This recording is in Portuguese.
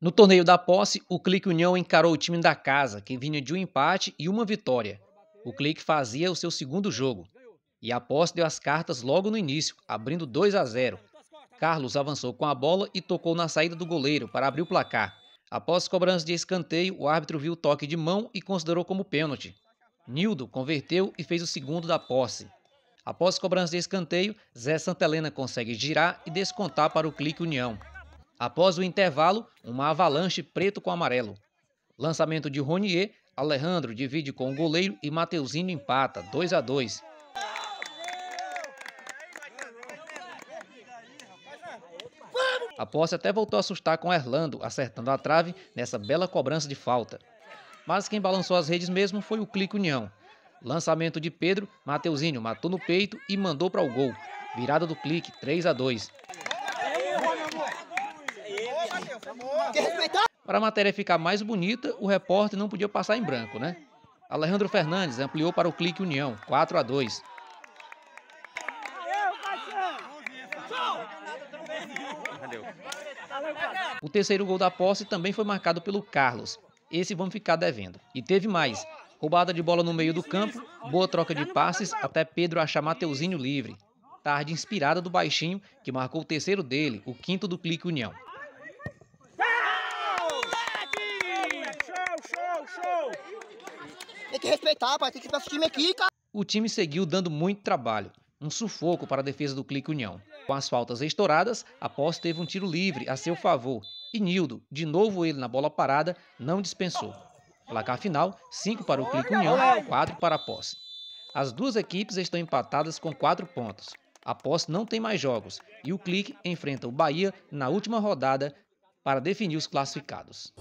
No torneio da posse, o Clique União encarou o time da casa, que vinha de um empate e uma vitória. O Clique fazia o seu segundo jogo. E a posse deu as cartas logo no início, abrindo 2 a 0. Carlos avançou com a bola e tocou na saída do goleiro para abrir o placar. Após cobrança de escanteio, o árbitro viu o toque de mão e considerou como pênalti. Nildo converteu e fez o segundo da posse. Após cobrança de escanteio, Zé Santelena consegue girar e descontar para o Clique União. Após o intervalo, uma avalanche preto com amarelo. Lançamento de Ronier, Alejandro divide com o goleiro e Mateuzinho empata, 2 a 2. A posse até voltou a assustar com Erlando, acertando a trave nessa bela cobrança de falta. Mas quem balançou as redes mesmo foi o Clique União. Lançamento de Pedro, Mateuzinho matou no peito e mandou para o gol. Virada do Clique, 3 a 2. Para a matéria ficar mais bonita, o repórter não podia passar em branco, né? Alejandro Fernandes ampliou para o clique União, 4 a 2. O terceiro gol da posse também foi marcado pelo Carlos. Esse vamos ficar devendo. E teve mais. Roubada de bola no meio do campo, boa troca de passes até Pedro achar Mateuzinho livre. Tarde inspirada do baixinho, que marcou o terceiro dele, o quinto do clique União. tem que respeitar, pai. Tem que time aqui, cara. O time seguiu dando muito trabalho. Um sufoco para a defesa do Clique União. Com as faltas estouradas, após teve um tiro livre a seu favor. E Nildo, de novo ele na bola parada, não dispensou. Placar final, 5 para o Clique União, 4 para a posse. As duas equipes estão empatadas com 4 pontos. A posse não tem mais jogos e o Clique enfrenta o Bahia na última rodada para definir os classificados.